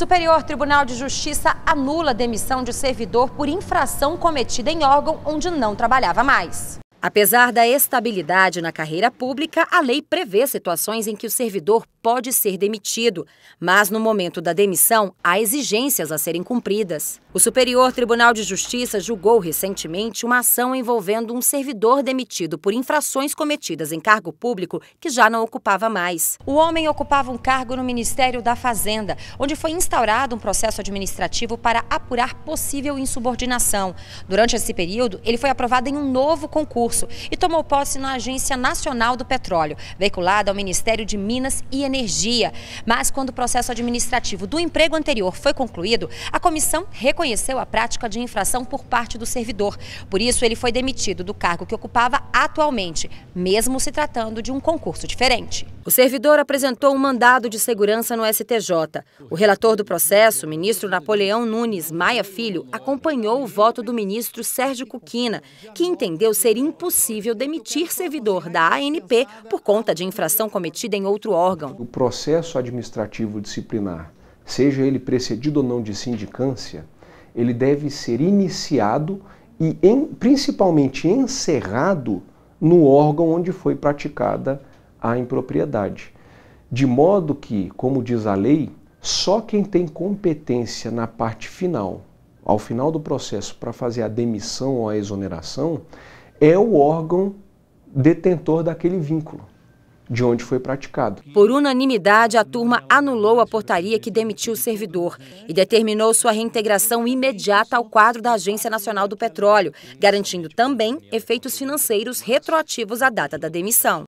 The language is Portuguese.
Superior Tribunal de Justiça anula demissão de servidor por infração cometida em órgão onde não trabalhava mais. Apesar da estabilidade na carreira pública, a lei prevê situações em que o servidor pode ser demitido, mas no momento da demissão há exigências a serem cumpridas. O Superior Tribunal de Justiça julgou recentemente uma ação envolvendo um servidor demitido por infrações cometidas em cargo público que já não ocupava mais. O homem ocupava um cargo no Ministério da Fazenda, onde foi instaurado um processo administrativo para apurar possível insubordinação. Durante esse período, ele foi aprovado em um novo concurso e tomou posse na Agência Nacional do Petróleo, veiculada ao Ministério de Minas e Energia. Mas quando o processo administrativo do emprego anterior foi concluído, a comissão reconheceu a prática de infração por parte do servidor. Por isso, ele foi demitido do cargo que ocupava atualmente, mesmo se tratando de um concurso diferente. O servidor apresentou um mandado de segurança no STJ. O relator do processo, ministro Napoleão Nunes Maia Filho, acompanhou o voto do ministro Sérgio Cuquina, que entendeu ser impossível demitir servidor da ANP por conta de infração cometida em outro órgão. O processo administrativo disciplinar, seja ele precedido ou não de sindicância, ele deve ser iniciado e em, principalmente encerrado no órgão onde foi praticada a à impropriedade. De modo que, como diz a lei, só quem tem competência na parte final, ao final do processo, para fazer a demissão ou a exoneração, é o órgão detentor daquele vínculo de onde foi praticado. Por unanimidade, a turma anulou a portaria que demitiu o servidor e determinou sua reintegração imediata ao quadro da Agência Nacional do Petróleo, garantindo também efeitos financeiros retroativos à data da demissão.